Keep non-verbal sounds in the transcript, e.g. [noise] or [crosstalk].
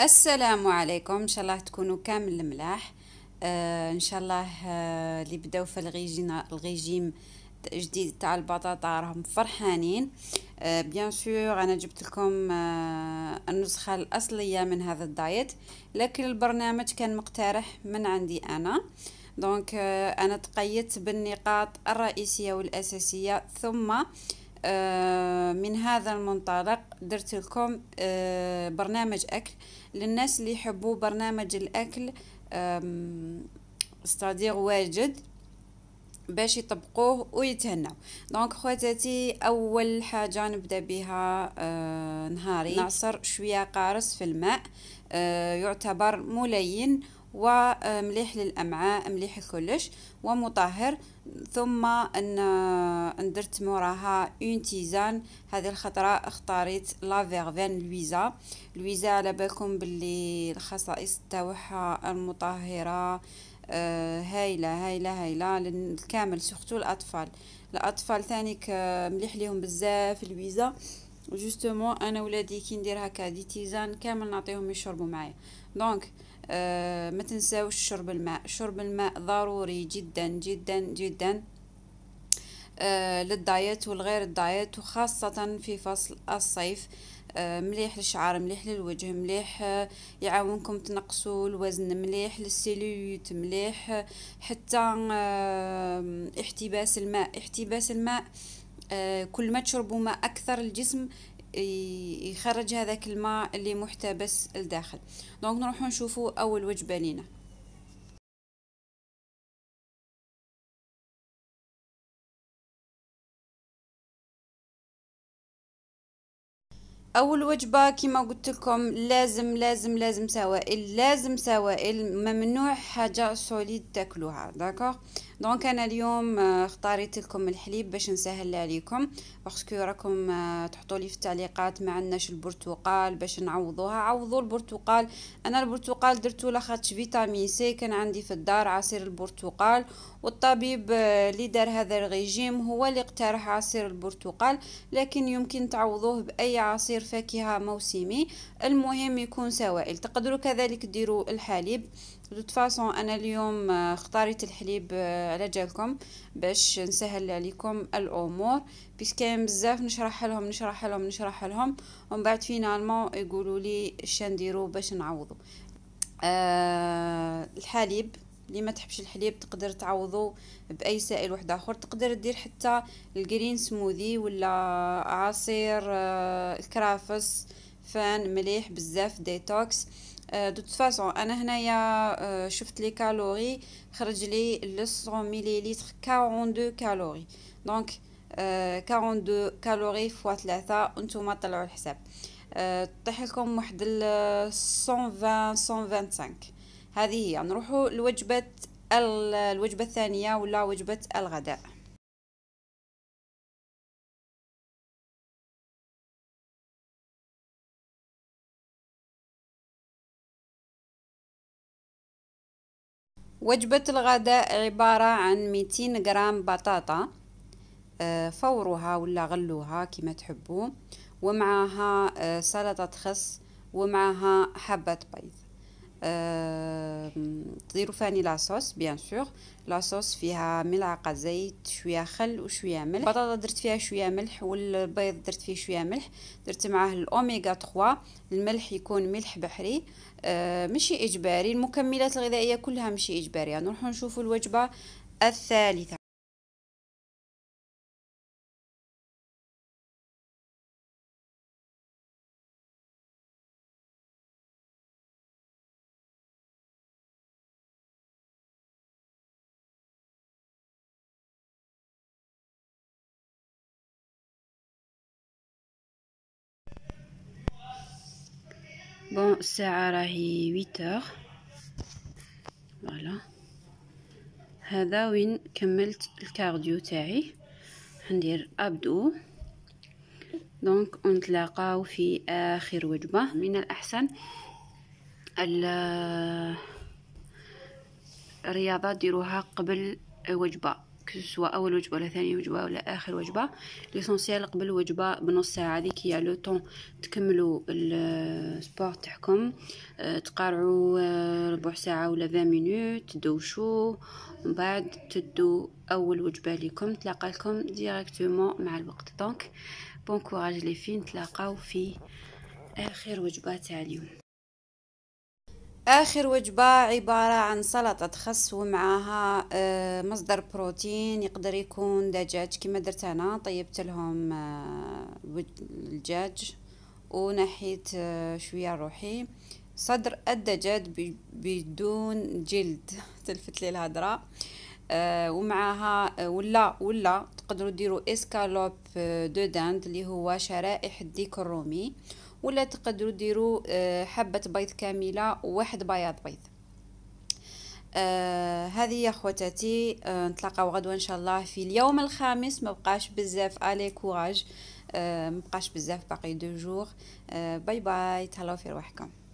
السلام عليكم ان شاء الله تكونوا كامل الملاح آه ان شاء الله آه اللي بداو في الغيجين الغيجيم جديد تاع البطاطا راهم فرحانين آه بيان سور انا جبت لكم آه النسخه الاصليه من هذا الدايت لكن البرنامج كان مقترح من عندي انا دونك آه انا تقيدت بالنقاط الرئيسيه والاساسيه ثم آه، من هذا المنطلق درت لكم آه، برنامج اكل للناس اللي يحبوا برنامج الاكل استادير واجد باش يطبقوه ويتهناو دونك خواتاتي اول حاجه نبدا بها آه نهاري نعصر شويه قارص في الماء آه يعتبر ملين ومليح آه، للامعاء مليح كلش ومطهر ثم ان آه، درت موراها اون تيزان هذه الخطره اختاريت لا فيرفين لويزا لويزا على بالكم باللي الخصائص تاعها المطهره آه، هايله هايله هايله للكامل سورتو الاطفال الاطفال ثاني مليح ليهم بزاف الويزا جوستومون انا ولادي كي ندير هكا دي تيزان كامل نعطيهم يشربوا معايا دونك آه ما تنساوش شرب الماء شرب الماء ضروري جدا جدا جدا آه، للدايت والغير الدايت وخاصة في فصل الصيف آه، مليح للشعر مليح للوجه مليح آه، يعاونكم تنقصوا الوزن مليح للسيلوليت مليح حتى احتباس الماء احتباس الماء كل ما تشربوا ماء اكثر الجسم يخرج هذاك الماء اللي محتبس لداخل دونك نروحو نشوفو اول وجبه لينا اول وجبه كما قلت لكم لازم لازم لازم سوائل لازم سوائل ممنوع حاجه سوليد تاكلوها داكوغ دونك انا اليوم آه، اختاريت لكم الحليب باش نسهل عليكم باسكو راكم آه، تحطوا لي في التعليقات ما عندناش البرتقال باش نعوضوها عوضوا البرتقال انا البرتقال درتو لاخاطش فيتامين سي كان عندي في الدار عصير البرتقال والطبيب آه، اللي دار هذا الريجيم هو اللي اقترح عصير البرتقال لكن يمكن تعوضوه باي عصير فاكهه موسمي المهم يكون سوائل تقدروا كذلك ديروا الحليب دوت فاسون انا اليوم آه، اختاريت الحليب آه، على جالكم باش نسهل عليكم الامور بس كاين بزاف نشرح لهم نشرح لهم نشرح لهم ومن بعد فينالمون يقولوا لي اش نديروا باش نعوضو أه الحليب اللي ما تحبش الحليب تقدر تعوضه باي سائل واحد اخر تقدر دير حتى الجرين سموذي ولا عصير آه، الكرافس فان مليح بزاف ديتوكس دو euh, فاسون انا هنايا euh، شفت لي كالوري خرج لي 900 مليليتر 42 كالوري دونك 42 كالوري فوا 3 انتم طلعوا الحساب euh، طيح لكم واحد 120 125 هذه هي نروحوا لوجبه الوجبه الثانيه ولا وجبه الغداء وجبة الغداء عبارة عن 200 غرام بطاطا آه، فوروها ولا غلوها كما تحبوا ومعها آه، سلطة خس ومعها حبة بيض تضيروا فاني لاصوص بيان سور لاصوص فيها ملعقه زيت شويه خل وشويه ملح البطاطا درت فيها شويه ملح والبيض درت فيه شويه ملح درت معاه الاوميغا 3 الملح يكون ملح بحري آه ماشي اجباري المكملات الغذائيه كلها ماشي اجباريه يعني نروحوا نشوفوا الوجبه الثالثه بون الساعة راهي ويتور فوالا هذا وين كملت الكارديو تاعي حندير ابدو دونك نتلاقاو في اخر وجبه من الاحسن الرياضه ديروها قبل وجبه كسوا اول وجبه ولا ثاني وجبه ولا اخر وجبه ليسونسييل قبل وجبه بنص ساعه هذيك هي لو طون تكملوا السبور تاعكم آه، تقارعوا آه، ربع ساعه ولا 20 مينوت تدوشوا من بعد تدو اول وجبه لكم تلاقى لكم ديريكتومون مع الوقت دونك بون كوراج لي في نتلاقاو في اخر وجبه تاع اليوم آخر وجبة عبارة عن سلطة خس ومعها آه، مصدر بروتين يقدر يكون دجاج كما درت أنا طيبت لهم آه، الدجاج ونحيت آه، شوية روحي صدر الدجاج بدون جلد [laughs] تلفت لي الهضرة ومعها ولا ولا تقدروا ديروا اسكالوب دو داند اللي هو شرائح الديك الرومي ولا تقدروا ديروا آه، حبه بيض كامله وواحد بياض بيض آه هذه يا خواتاتي آه نتلاقاو غدوه ان شاء الله في اليوم الخامس ما بقاش بزاف الي كوراج آه ما بقاش بزاف باقي دو جور آه باي باي تهلاو في روحكم